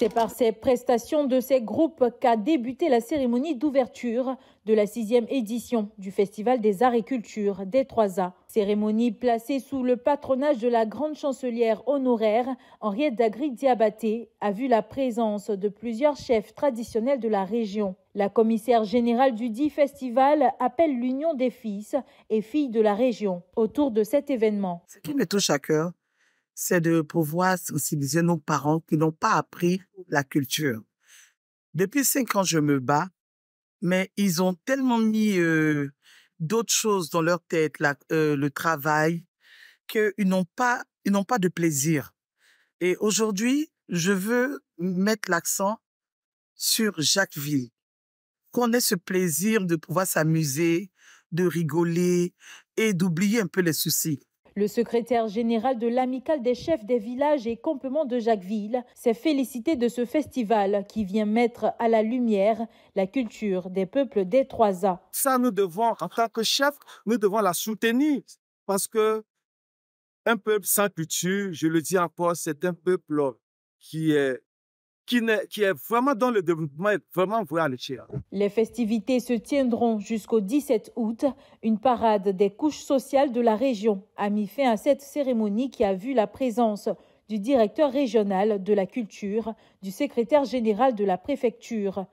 C'est par ces prestations de ces groupes qu'a débuté la cérémonie d'ouverture de la sixième édition du Festival des Arts et Cultures des trois a Cérémonie placée sous le patronage de la grande chancelière honoraire Henriette Dagri Diabaté a vu la présence de plusieurs chefs traditionnels de la région. La commissaire générale du dit festival appelle l'union des fils et filles de la région autour de cet événement. Ce qui me touche à cœur, c'est de pouvoir sensibiliser nos parents qui n'ont pas appris la culture. Depuis cinq ans, je me bats, mais ils ont tellement mis d'autres choses dans leur tête, la, le travail, qu'ils n'ont pas, ils n'ont pas de plaisir. Et aujourd'hui, je veux mettre l'accent sur Jacquesville. Qu'on ait ce plaisir de pouvoir s'amuser, de rigoler et d'oublier un peu les soucis. Le secrétaire général de l'Amicale des chefs des villages et campements de Jacquesville s'est félicité de ce festival qui vient mettre à la lumière la culture des peuples des trois A. Ça, nous devons, en tant que chefs, nous devons la soutenir parce que un peuple sans culture, je le dis encore, c'est un peuple qui est qui, est vraiment dans le développement vraiment voué à Les festivités se tiendront jusqu'au 17 août. Une parade des couches sociales de la région a mis fin à cette cérémonie qui a vu la présence du directeur régional de la culture, du secrétaire général de la préfecture.